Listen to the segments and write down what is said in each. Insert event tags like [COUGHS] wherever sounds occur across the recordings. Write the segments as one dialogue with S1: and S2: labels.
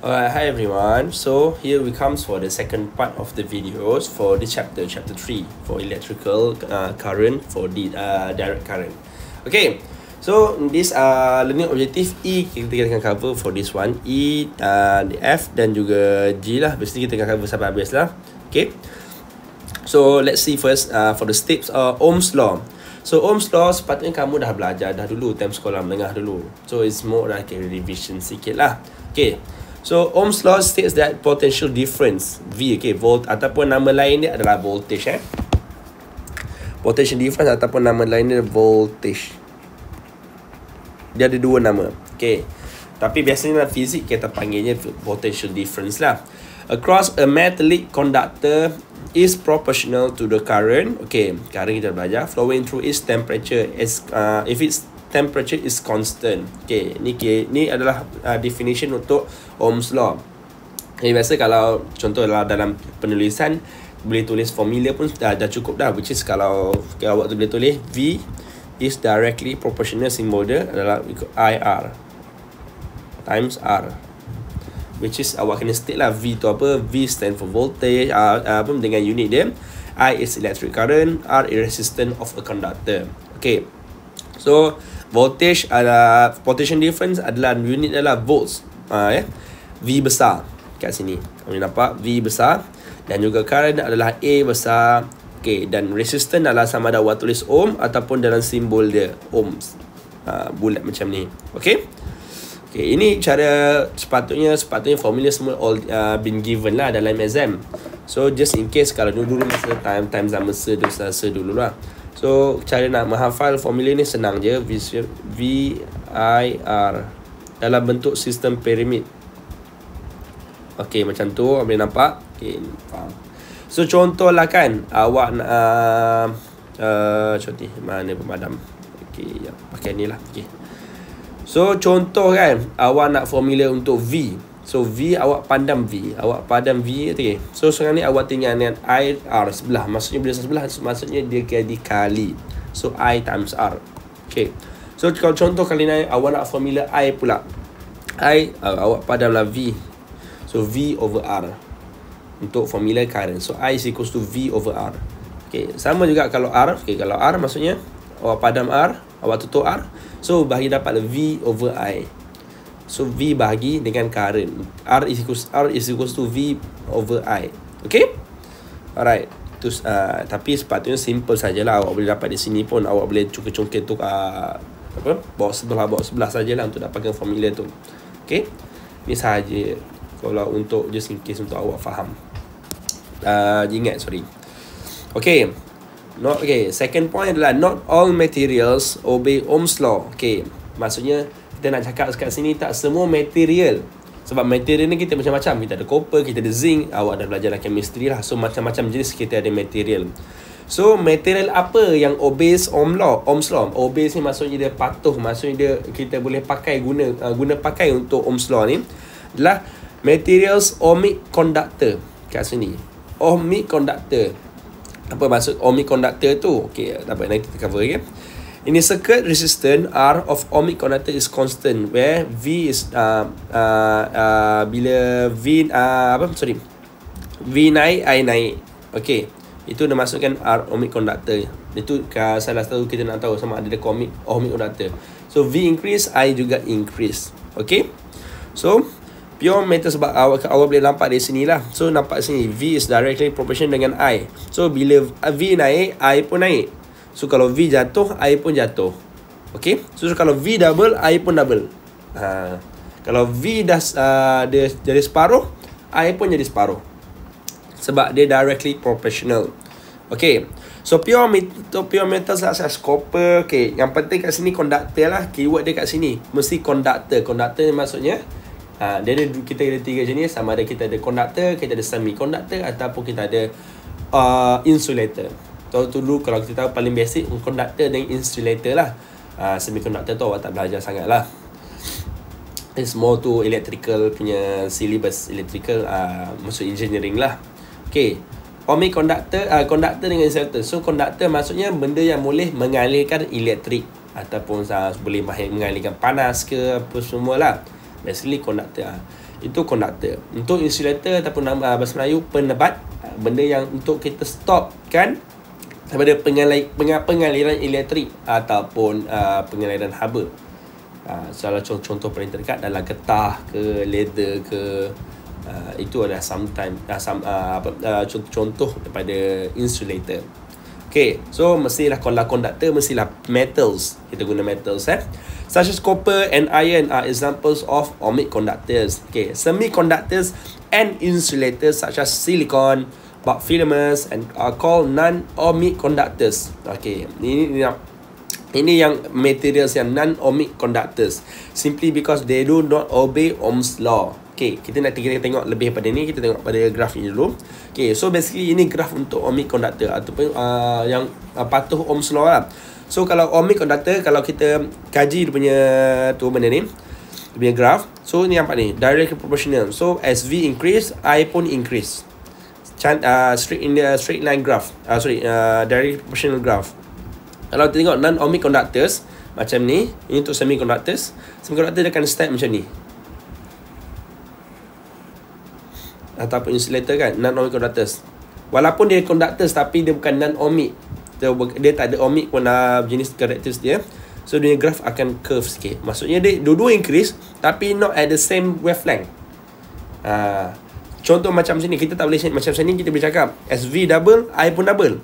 S1: Alright, hi everyone. So here we comes for the second part of the videos for this chapter chapter three for electrical uh, current for the uh, direct current. Okay, so this uh, learning objective E kita akan cover for this one E and uh, the F dan juga G lah. Basically kita akan cover sampai habis lah. Okay, so let's see first uh, for the steps uh, Ohm's law. So Ohm's law sepatutnya kamu dah belajar dah dulu time sekolah menengah dulu. So it's more like a revision sikit lah. Okay. So Ohm's law states that potential difference V okay volt ataupun nama lainnya adalah voltage eh. Potential difference ataupun nama lainnya voltage. Dia ada dua nama. Okay. Tapi biasanya dalam fizik kita panggilnya potential difference lah. Across a metallic conductor is proportional to the current. Okay, current kita belajar flowing through its temperature. As, uh, if its temperature is constant. Okay, ni okay. ni adalah uh, definition untuk Ohm's law. Jadi biasa kalau contoh adalah dalam penulisan boleh tulis formula pun dah, dah cukup dah which is kalau okay, awak tu boleh tulis V is directly proportional symbol dia adalah IR times R which is awak kena state lah V tu apa V stand for voltage R, uh, uh, apa dengan unit dia I is electric current R is resistance of a conductor okay so voltage adalah potential difference adalah unit adalah volts ha, ya yeah? V besar kat sini kamu nampak V besar dan juga current adalah A besar okay. dan resistance adalah sama ada watt tulis ohm ataupun dalam simbol dia ohms ha, bulat macam ni okay? Okay, ini cara sepatutnya sepatutnya formula semua all uh, been given lah dalam exam. So just in case kalau dulu dulu masa time time zaman se dulu dulu lah. So cara nak menghafal formula ni senang je V I R Dalam bentuk sistem piramid Ok macam tu boleh nampak okay, faham. So contohlah kan Awak nak uh, uh, Contoh ni mana pemadam Ok ya, pakai ni lah okay. So contoh kan Awak nak formula untuk V So V awak padam V Awak padam V okay. So sekarang ni awak tinggal dengan I R sebelah Maksudnya bila sebelah Maksudnya dia jadi kali So I times R Okay So kalau contoh kali ni Awak nak formula I pula I uh, Awak padamlah V So V over R Untuk formula current So I is equals to V over R Okay Sama juga kalau R Okay kalau R maksudnya Awak padam R Awak tutup R So bahagian dapat V over I So V bahagi dengan current R is equals, R is equals to V over I Okay Alright tu, uh, Tapi sepatutnya simple sajalah Awak boleh dapat di sini pun Awak boleh cukup cungkit tu uh, apa? Bawa sebelah bawa sebelah sajalah Untuk dapatkan formula tu Okay Ni sahaja Kalau untuk just in case untuk awak faham uh, Ingat sorry Okay Not, okay, second point adalah Not all materials obey Ohm's law Okay, maksudnya kita nak cakap kat sini tak semua material sebab material ni kita macam-macam kita ada copper kita ada zinc awak dah belajar lah chemistry lah so macam-macam jenis kita ada material so material apa yang obese om law om law obese ni maksudnya dia patuh maksudnya dia kita boleh pakai guna uh, guna pakai untuk om law ni adalah materials ohmic conductor kat sini ohmic conductor apa maksud ohmic conductor tu okey tak apa nanti kita cover lagi okay? In a circuit, resistance R of ohmic conductor is constant where V is uh, uh, uh, bila V uh, apa sorry V naik I naik okay itu masukkan R ohmic conductor itu salah uh, satu kita nak tahu sama ada dia ohmic ohmic conductor so V increase I juga increase okay so pure matter sebab awak awak boleh nampak di sini lah so nampak sini V is directly proportional dengan I so bila V naik I pun naik So kalau V jatuh air pun jatuh Okay So, so kalau V double air pun double ha. Kalau V dah uh, dia jadi separuh Air pun jadi separuh Sebab dia directly proportional Okay So pure metal, so pure metal lah saya scoper. Okay, yang penting kat sini conductor lah. Keyword dia kat sini. Mesti conductor. Conductor ni maksudnya. Ha, dia ada, kita ada tiga jenis. Sama ada kita ada conductor, kita ada semi semiconductor ataupun kita ada uh, insulator. Tahu tu dulu kalau kita tahu paling basic konduktor um, dan insulator lah. Uh, semiconductor tu awak tak belajar sangat lah. It's more to electrical punya syllabus electrical uh, maksud engineering lah. Okay. Omni conductor, uh, conductor dengan insulator. So conductor maksudnya benda yang boleh mengalirkan elektrik ataupun uh, boleh mengalirkan panas ke apa semua lah. Basically conductor Uh. Itu conductor. Untuk insulator ataupun nama uh, bahasa Melayu penebat uh, benda yang untuk kita stopkan daripada pengalai, pengaliran elektrik ataupun uh, pengaliran haba. Uh, salah contoh, contoh paling terdekat dalam getah ke leather ke uh, itu adalah sometime uh, some, uh, uh, contoh daripada insulator. Okay, so mestilah kalau conductor mestilah metals kita guna metals eh. Such as copper and iron are examples of ohmic conductors. Okay, semiconductors and insulators such as silicon, But filaments and are uh, called non ohmic conductors okay ini ini ini yang materials yang non ohmic conductors simply because they do not obey ohms law Okay, kita nak kita tengok lebih pada ni kita tengok pada graf ini dulu Okay, so basically ini graf untuk ohmic conductor ataupun uh, yang uh, patuh ohms law lah so kalau ohmic conductor kalau kita kaji dia punya tu benda ni dia punya graf so ni nampak ni direct proportional so as V increase I pun increase uh, straight in the straight line graph. Uh, sorry, uh, direct proportional graph. Kalau kita tengok non-ohmic conductors macam ni, ini untuk semiconductors. Semiconductor dia akan step macam ni. Ataupun insulator kan, non-ohmic conductors. Walaupun dia conductors tapi dia bukan non-ohmic. Dia, dia tak ada ohmic pun uh, jenis characters dia. So dia graf akan curve sikit. Maksudnya dia dua-dua increase tapi not at the same wavelength. Ah. Uh, Contoh macam sini Kita tak boleh Macam sini kita boleh cakap SV double I pun double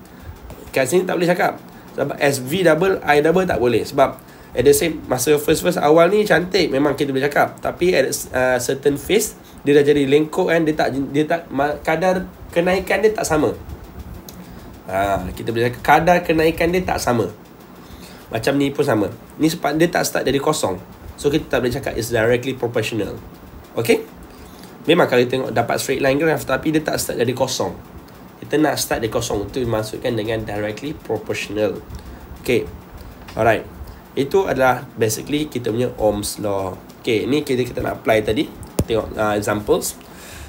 S1: Kat sini tak boleh cakap Sebab SV double I double tak boleh Sebab At the same Masa first-first awal ni Cantik Memang kita boleh cakap Tapi at uh, certain phase Dia dah jadi lengkok kan Dia tak dia tak Kadar kenaikan dia tak sama uh, Kita boleh cakap Kadar kenaikan dia tak sama Macam ni pun sama Ni sebab dia tak start dari kosong So kita tak boleh cakap It's directly proportional Okay Memang kalau dia tengok dapat straight line graph Tapi dia tak start dari kosong Kita nak start dari kosong Itu dimaksudkan dengan directly proportional Okay Alright Itu adalah basically kita punya Ohm's Law Okay, ini kita, kita nak apply tadi Tengok uh, examples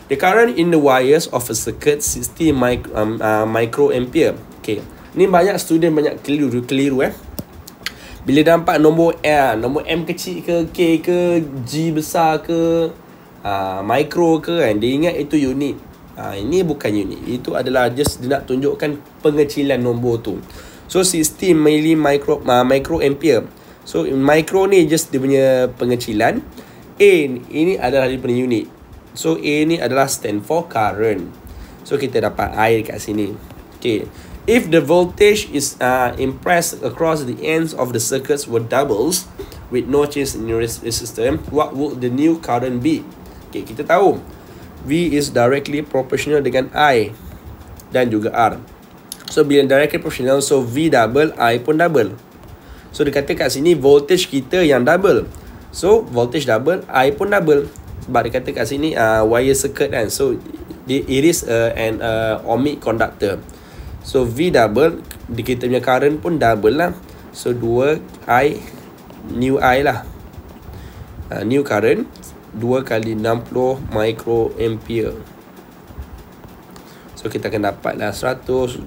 S1: The current in the wires of a circuit 60 micro, um, uh, microampere Okay Ni banyak student banyak keliru keliru eh Bila dapat nombor L Nombor M kecil ke K ke G besar ke Uh, mikro ke kan dia ingat itu unit uh, ini bukan unit itu adalah just dia nak tunjukkan pengecilan nombor tu so 16 mili micro uh, ah, micro ampere so micro ni just dia punya pengecilan A ini adalah daripada unit so A ni adalah stand for current so kita dapat I kat sini okay If the voltage is uh, impressed across the ends of the circuits were doubles with no change in the system, what would the new current be? Okay, kita tahu V is directly proportional dengan I dan juga R. So, bila directly proportional, so V double, I pun double. So, dia kata kat sini voltage kita yang double. So, voltage double, I pun double. Sebab dia kata kat sini uh, wire circuit kan. So, it is uh, an uh, ohmic conductor. So, V double, kita punya current pun double lah. So, 2I, new I lah. Uh, new current. 2 kali 60 micro ampere so kita akan dapatlah 120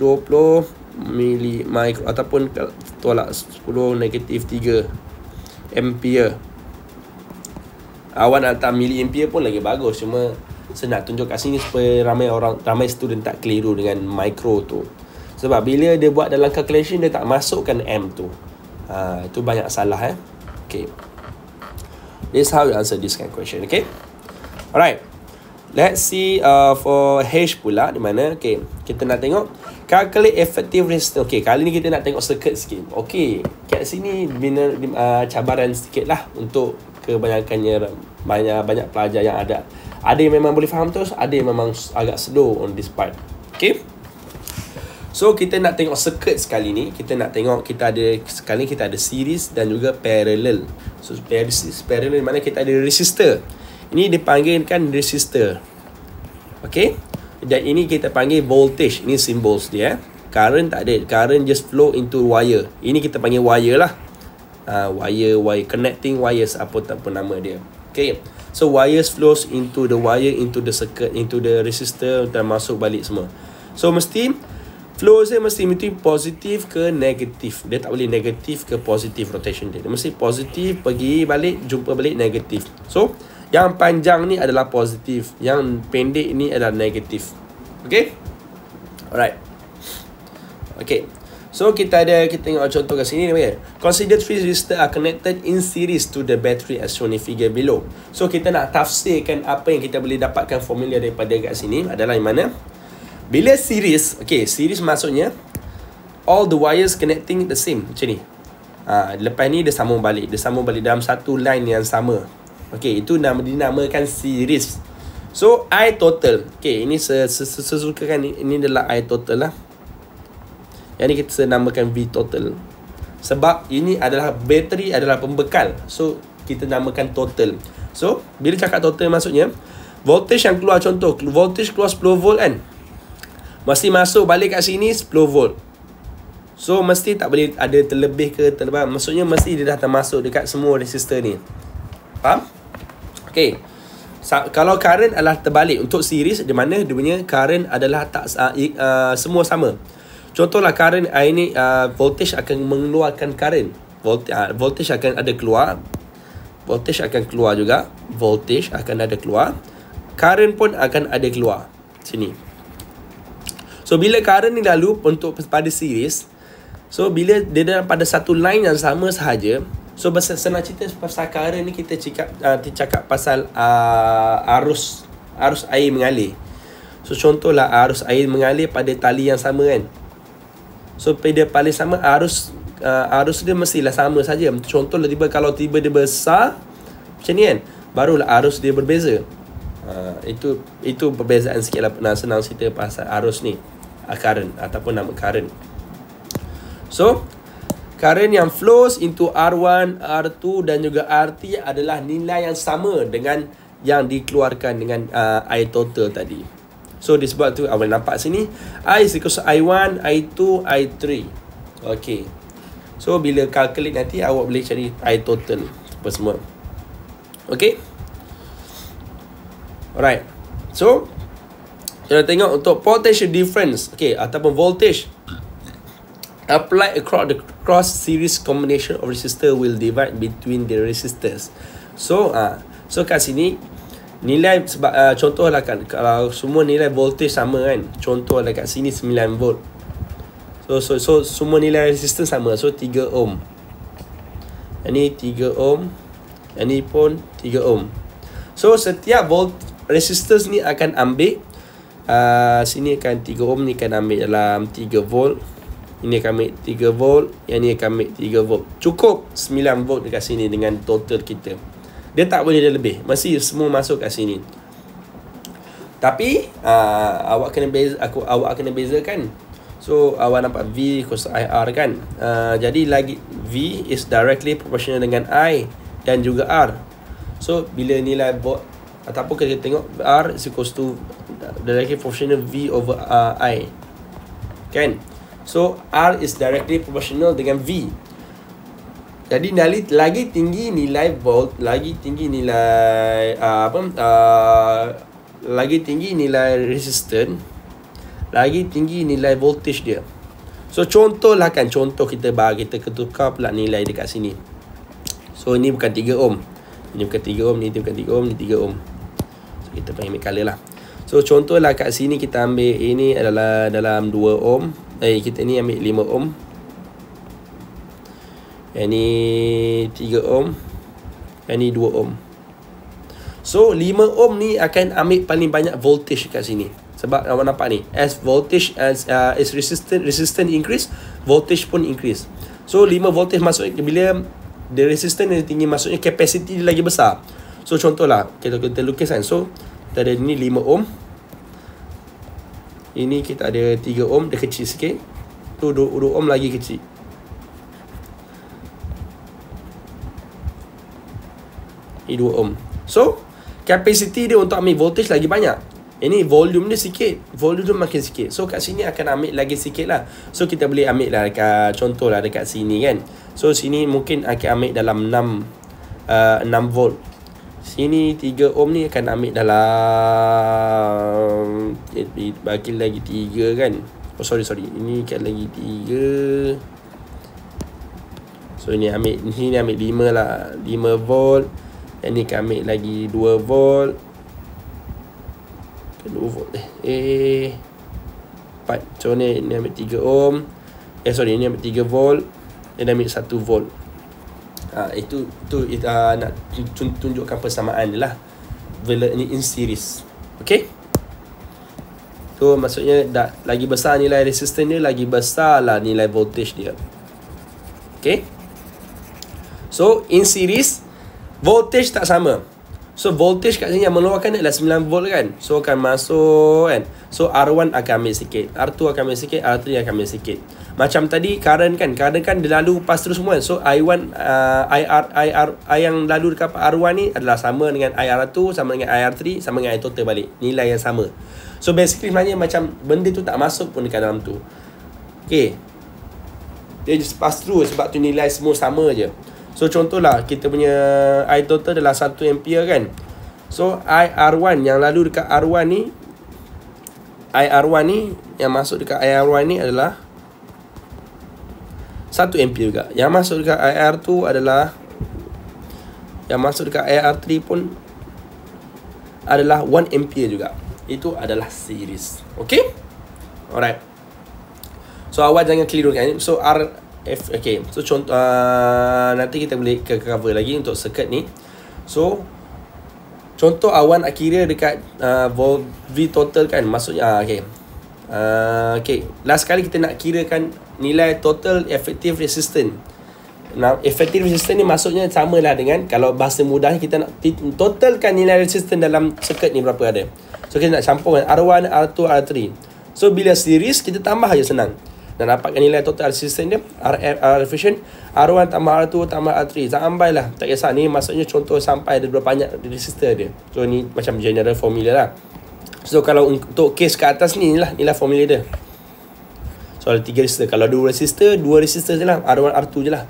S1: mili micro ataupun tolak 10 negatif 3 ampere awan atau mili ampere pun lagi bagus cuma saya nak tunjuk kat sini supaya ramai orang ramai student tak keliru dengan micro tu sebab bila dia buat dalam calculation dia tak masukkan M tu ha, itu banyak salah eh okay. This is how you answer this kind of question, okay? Alright. Let's see uh, for H pula di mana. Okay, kita nak tengok. Calculate effective risk. Okay, kali ni kita nak tengok circuit sikit. Okay, kat sini bina, uh, cabaran sikit lah untuk kebanyakannya banyak banyak pelajar yang ada. Ada yang memang boleh faham terus, ada yang memang agak slow on this part. Okay. So kita nak tengok circuit sekali ni Kita nak tengok kita ada Sekali kita ada series dan juga parallel So parallel, parallel mana kita ada resistor Ini dipanggilkan resistor Okay Dan ini kita panggil voltage Ini symbols dia eh. Current tak ada Current just flow into wire Ini kita panggil wire lah uh, Wire, wire Connecting wires Apa tak nama dia Okay So wires flows into the wire Into the circuit Into the resistor Dan masuk balik semua So mesti flow saya mesti mesti positif ke negatif dia tak boleh negatif ke positif rotation dia dia mesti positif pergi balik jumpa balik negatif so yang panjang ni adalah positif yang pendek ni adalah negatif Okay, alright okay. So kita ada kita tengok contoh kat sini ni okay. Consider three resistor are connected in series to the battery as shown in figure below. So kita nak tafsirkan apa yang kita boleh dapatkan formula daripada kat sini adalah yang mana? Bila series Okay series maksudnya All the wires connecting the same Macam ni ha, Lepas ni dia sambung balik Dia sambung balik dalam satu line yang sama Okay itu nama, dinamakan series So I total Okay ini sesukakan Ini adalah I total lah Yang ni kita namakan V total Sebab ini adalah Bateri adalah pembekal So kita namakan total So bila cakap total maksudnya Voltage yang keluar contoh Voltage keluar 10 volt kan mesti masuk balik kat sini 10 volt. So mesti tak boleh ada terlebih ke terlebih. Maksudnya mesti dia dah termasuk dekat semua resistor ni. Faham? Okay. Sa- kalau current adalah terbalik untuk series di mana dia punya current adalah tak uh, uh, semua sama. Contohlah current uh, ini uh, voltage akan mengeluarkan current. Voltage, uh, voltage akan ada keluar. Voltage akan keluar juga. Voltage akan ada keluar. Current pun akan ada keluar. Sini. So bila current ni lalu untuk pada series So bila dia dalam pada satu line yang sama sahaja So senang cerita pasal current ni kita cakap, uh, cakap pasal uh, arus arus air mengalir So contohlah arus air mengalir pada tali yang sama kan So pada paling sama arus uh, arus dia mestilah sama saja. Contoh tiba kalau tiba dia besar macam ni kan barulah arus dia berbeza. Uh, itu itu perbezaan sikitlah senang cerita pasal arus ni current ataupun nama current. So, current yang flows into R1, R2 dan juga R3 adalah nilai yang sama dengan yang dikeluarkan dengan uh, I total tadi. So, disebabkan tu awal nampak sini I equals I1, I2, I3. Okay. So, bila calculate nanti awak boleh cari I total apa semua. Okay. Alright. So, kita tengok untuk potential difference Okay ataupun voltage Applied across the cross series combination of resistor will divide between the resistors So ah, uh, so kat sini Nilai sebab uh, contohlah kan Kalau semua nilai voltage sama kan Contohlah kat sini 9 volt So so so semua nilai resistor sama So 3 ohm Ini 3 ohm Ini pun 3 ohm So setiap volt resistors ni akan ambil Ah, sini akan 3 ohm ni akan ambil dalam 3 volt ini akan ambil 3 volt yang ni akan ambil 3 volt cukup 9 volt dekat sini dengan total kita dia tak boleh ada lebih mesti semua masuk kat sini tapi uh, awak kena beza aku awak kena bezakan so awak nampak V equals IR kan uh, jadi lagi V is directly proportional dengan I dan juga R so bila nilai volt ataupun kita tengok R is equals to directly proportional V over uh, I Kan So R is directly proportional dengan V Jadi nilai lagi tinggi nilai volt Lagi tinggi nilai uh, Apa uh, Lagi tinggi nilai resistance Lagi tinggi nilai voltage dia So contohlah kan Contoh kita bagi kita ketukar pula nilai dekat sini So ini bukan 3 ohm Ini bukan 3 ohm Ini bukan 3 ohm Ini 3 ohm kita pengen ambil color lah So contohlah kat sini kita ambil ini adalah dalam 2 ohm. Eh kita ni ambil 5 ohm. Yang ni 3 ohm. Yang ni 2 ohm. So 5 ohm ni akan ambil paling banyak voltage kat sini. Sebab awak nampak ni as voltage as uh, is resistant resistant increase, voltage pun increase. So 5 voltage masuk bila the resistance yang tinggi maksudnya capacity dia lagi besar. So contohlah kita kita lukis kan. So Tadi ni 5 ohm. Ini kita ada 3 ohm, dia kecil sikit. Tu 2, 2 ohm lagi kecil. Ini 2 ohm. So, capacity dia untuk ambil voltage lagi banyak. Ini volume dia sikit. Volume dia makin sikit. So, kat sini akan ambil lagi sikit lah. So, kita boleh ambil lah dekat, contoh lah dekat sini kan. So, sini mungkin akan ambil dalam 6, uh, 6 volt. Sini 3 ohm ni akan ambil dalam eh, Bagi lagi 3 kan Oh sorry sorry Ini kan lagi 3 So ini ambil Ini ambil 5 lah 5 volt dan ni akan ambil lagi 2 volt 2 volt eh Eh 4 So ni, ni ambil 3 ohm Eh sorry ini ambil 3 volt Dan ambil 1 volt Ha, itu tu it, uh, nak tunjukkan persamaan je lah. Bila ini in series. Okay? So, maksudnya dah, lagi besar nilai resisten dia, lagi besar lah nilai voltage dia. Okay? So, in series, voltage tak sama. So voltage kat sini yang meluarkan ni adalah 9 volt kan So akan masuk kan So R1 akan ambil sikit R2 akan ambil sikit R3 akan ambil sikit Macam tadi current kan Current kan dia lalu pass through semua kan So I1 uh, IR, IR, I yang lalu dekat R1 ni Adalah sama dengan IR2 Sama dengan IR3 Sama dengan I total balik Nilai yang sama So basically sebenarnya macam Benda tu tak masuk pun dekat dalam tu Okay Dia just pass through Sebab tu nilai semua sama je So contohlah kita punya I total adalah 1 ampere kan. So I R1 yang lalu dekat R1 ni I R1 ni yang masuk dekat I R1 ni adalah 1 ampere juga. Yang masuk dekat I R2 adalah yang masuk dekat I R3 pun adalah 1 ampere juga. Itu adalah series. Okay? Alright. So awak jangan keliru kan. So R F, okay, so contoh uh, nanti kita boleh ke cover lagi untuk circuit ni. So contoh awan akhirnya dekat uh, ah, V total kan, maksudnya uh, okay. Uh, okay, last kali kita nak kirakan nilai total effective resistance. Now, effective resistance ni maksudnya sama lah dengan kalau bahasa mudah kita nak totalkan nilai resistance dalam circuit ni berapa ada. So kita nak campurkan R1, R2, R3. So bila series kita tambah aja senang dan dapatkan nilai total resisten dia RR efficient R1 tambah R2 tambah R3 tak lah tak kisah ni maksudnya contoh sampai ada berapa banyak resistor dia so ni macam general formula lah so kalau untuk case kat atas ni lah nilai formula dia so ada 3 resistor kalau 2 resistor 2 resistor je lah R1 R2 je lah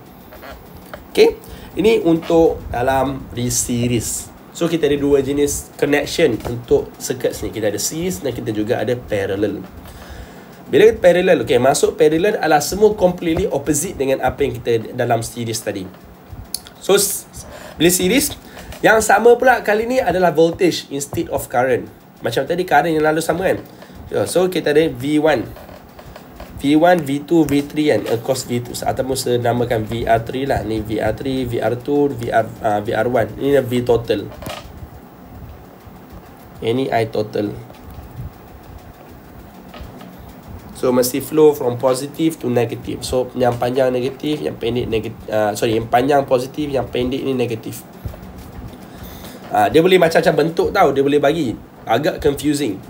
S1: Okay? ini untuk dalam series So kita ada dua jenis connection untuk circuits ni Kita ada series dan kita juga ada parallel bila kita parallel, okay, masuk parallel adalah semua completely opposite dengan apa yang kita dalam series tadi. So, bila series, yang sama pula kali ni adalah voltage instead of current. Macam tadi current yang lalu sama kan? So, kita ada V1. V1, V2, V3 kan? Across V2. Ataupun senamakan VR3 lah. Ni VR3, VR2, VR, uh, ah, VR1. Ini V total. Ini I total. Okay. So mesti flow from positive to negative. So yang panjang negatif, yang pendek negatif. Uh, sorry, yang panjang positif, yang pendek ni negatif. Uh, ah, dia boleh macam-macam bentuk tau. Dia boleh bagi. Agak confusing.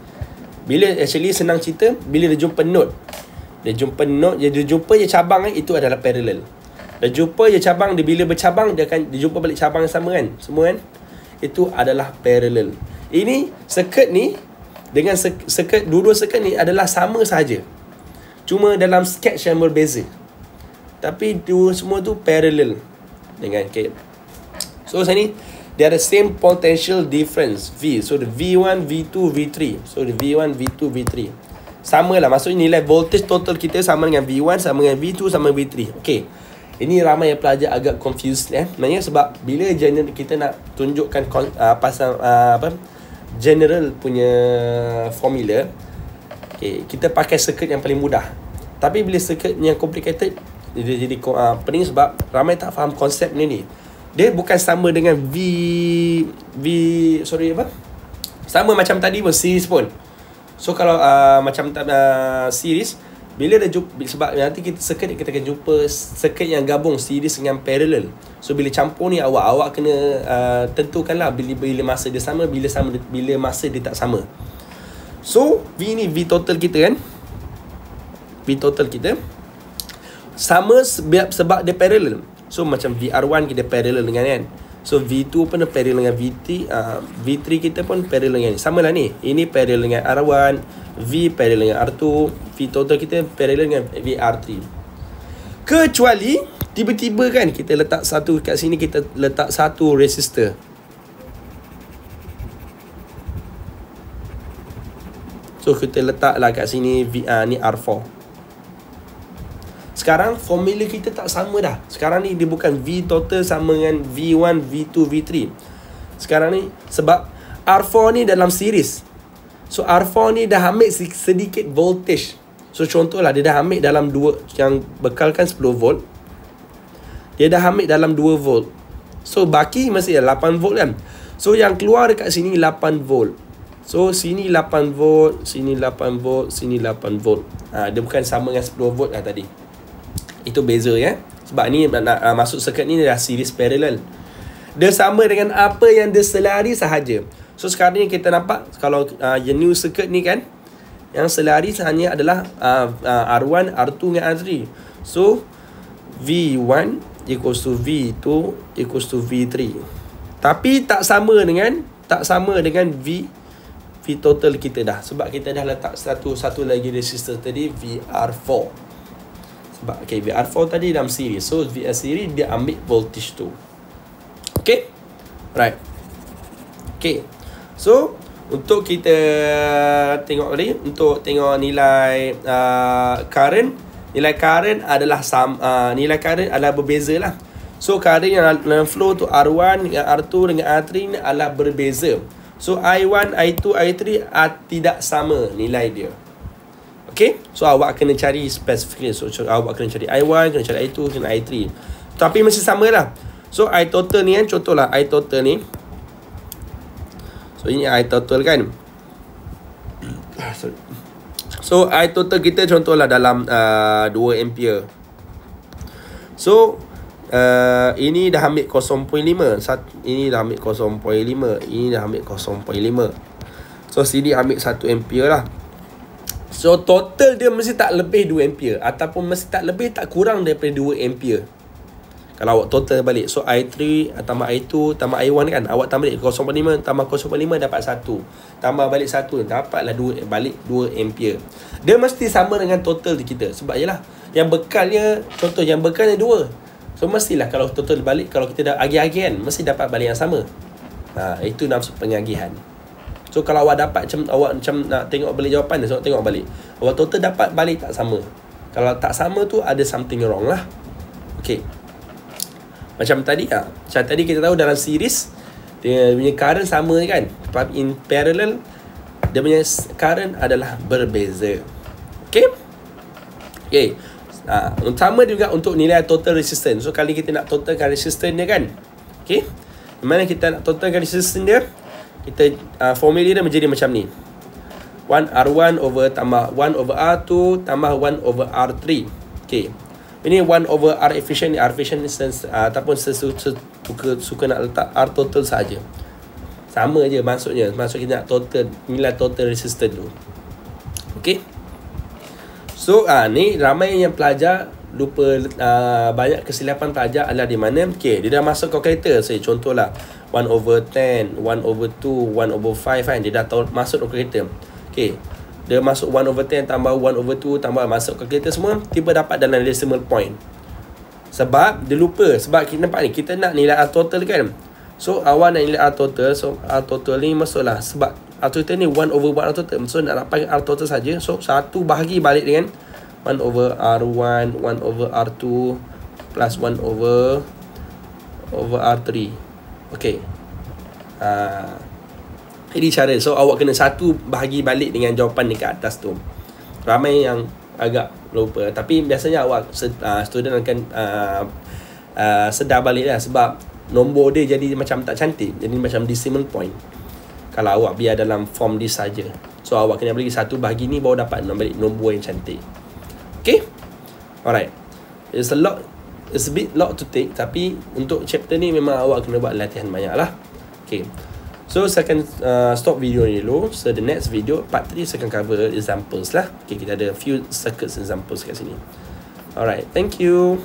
S1: Bila actually senang cerita, bila dia jumpa note. Dia jumpa note, dia jumpa je cabang kan, itu adalah parallel. Dia jumpa je cabang, dia bila bercabang, dia akan dia jumpa balik cabang yang sama kan. Semua kan. Itu adalah parallel. Ini, circuit ni, dengan circuit, dua-dua circuit ni adalah sama sahaja. Cuma dalam sketch yang berbeza Tapi dua semua tu parallel Dengan K So saya ni They are the same potential difference V So the V1, V2, V3 So the V1, V2, V3 Sama lah Maksudnya nilai voltage total kita Sama dengan V1, sama dengan V2, sama V3 Okay ini ramai yang pelajar agak confused eh. Maksudnya sebab bila general kita nak tunjukkan uh, ah, pasal uh, ah, apa general punya formula Okay, eh, kita pakai circuit yang paling mudah. Tapi bila circuit yang complicated, dia jadi uh, ah, pening sebab ramai tak faham konsep ni ni. Dia bukan sama dengan V... V... Sorry, apa? Sama macam tadi pun, series pun. So, kalau uh, macam uh, series, bila dia jumpa, sebab nanti kita circuit kita akan jumpa circuit yang gabung series dengan parallel. So bila campur ni awak awak kena uh, tentukanlah bila bila masa dia sama bila sama bila masa dia tak sama. So V ni V total kita kan V total kita Sama sebab dia parallel So macam VR1 kita parallel dengan kan So V2 pun parallel dengan V3 uh, V3 kita pun parallel dengan ni Sama lah ni Ini parallel dengan R1 V parallel dengan R2 V total kita parallel dengan VR3 Kecuali Tiba-tiba kan kita letak satu kat sini Kita letak satu resistor So kita letaklah kat sini uh, ni R4. Sekarang formula kita tak sama dah. Sekarang ni dia bukan V total sama dengan V1, V2, V3. Sekarang ni sebab R4 ni dalam series. So R4 ni dah ambil sedikit voltage. So contohlah dia dah ambil dalam 2 yang bekalkan 10 volt. Dia dah ambil dalam 2 volt. So baki masih 8 volt kan. So yang keluar dekat sini 8 volt. So sini 8 volt, sini 8 volt, sini 8 volt. Ha, dia bukan sama dengan 10 volt lah tadi. Itu beza ya. Sebab ni nak, uh, masuk circuit ni dah series parallel. Dia sama dengan apa yang dia selari sahaja. So sekarang ni kita nampak kalau uh, ha, your new circuit ni kan. Yang selari sahaja adalah uh, uh, R1, R2 dengan R3. So V1 equals to V2 equals to V3. Tapi tak sama dengan tak sama dengan V V total kita dah sebab kita dah letak satu satu lagi resistor tadi VR4 sebab okay, VR4 tadi dalam siri so VR siri dia ambil voltage tu okay right okay so untuk kita tengok tadi untuk tengok nilai uh, current nilai current adalah sam, uh, nilai current adalah berbeza lah so current yang dalam flow tu R1 dengan R2 dengan R3 ni adalah berbeza So I1, I2, I3 are tidak sama nilai dia. Okay? So awak kena cari specifically. So awak kena cari I1, kena cari I2, kena I3. Tapi masih sama lah. So I total ni kan, lah I total ni. So ini I total kan. [COUGHS] so I total kita contohlah dalam uh, ah, 2 ampere. So Eh, ini dah ambil 0.5 Sat, Ini dah ambil 0.5 Ini dah ambil 0.5 So sini ambil 1 ampere lah So total dia mesti tak lebih 2 ampere Ataupun mesti tak lebih tak kurang daripada 2 ampere kalau awak total balik So I3 Tambah I2 Tambah I1 kan Awak tambah balik 0.5 Tambah 0.5 Dapat 1 Tambah balik 1 Dapatlah 2, balik 2 ampere Dia mesti sama dengan total kita Sebab je lah Yang bekalnya Contoh yang bekalnya So mestilah kalau total balik Kalau kita dah agih-agih Mesti dapat balik yang sama ha, Itu nafsu pengagihan So kalau awak dapat macam Awak macam nak tengok balik jawapan So tengok balik Awak total dapat balik tak sama Kalau tak sama tu Ada something wrong lah Okay Macam tadi ha? Macam tadi kita tahu dalam series Dia punya current sama kan But in parallel Dia punya current adalah berbeza Okay Okay Ha, uh, sama juga untuk nilai total resistance. So kali kita nak totalkan resistance dia kan. Okey. Mana kita nak totalkan resistance dia? Kita uh, formula dia menjadi macam ni. 1 R1 over tambah 1 over R2 tambah 1 over R3. Okay. Ini 1 over R efficient, R efficient sense uh, ha, ataupun sesuka suka nak letak R total saja. Sama je maksudnya. Maksud kita nak total nilai total resistance tu. Okay. So ah ni ramai yang pelajar lupa ah, banyak kesilapan pelajar adalah di mana? Okey, dia dah masuk kau kereta saya contohlah 1 over 10, 1 over 2, 1 over 5 kan dia dah tahu, masuk kau kereta. Okey. Dia masuk 1 over 10 tambah 1 over 2 tambah masuk kau kereta semua tiba dapat dalam decimal point. Sebab dia lupa sebab kita nampak ni kita nak nilai total kan. So awal nak nilai R total So R total ni masuklah Sebab R total ni 1 over 1 R total So nak dapatkan R total saja. So satu bahagi balik dengan 1 over R1 1 over R2 Plus 1 over Over R3 Okay uh, Ini cara So awak kena satu bahagi balik dengan jawapan ni dekat atas tu Ramai yang agak lupa Tapi biasanya awak uh, student akan uh, uh, Sedar balik lah sebab Nombor dia jadi macam tak cantik Jadi macam decimal point kalau awak biar dalam form dia saja. So awak kena beli satu bahagian ni baru dapat nombor nombor yang cantik. Okay? Alright. It's a lot it's a bit lot to take tapi untuk chapter ni memang awak kena buat latihan banyak lah. Okay. So saya akan uh, stop video ni dulu. So the next video part 3 saya akan cover examples lah. Okay kita ada few circuits examples kat sini. Alright, thank you.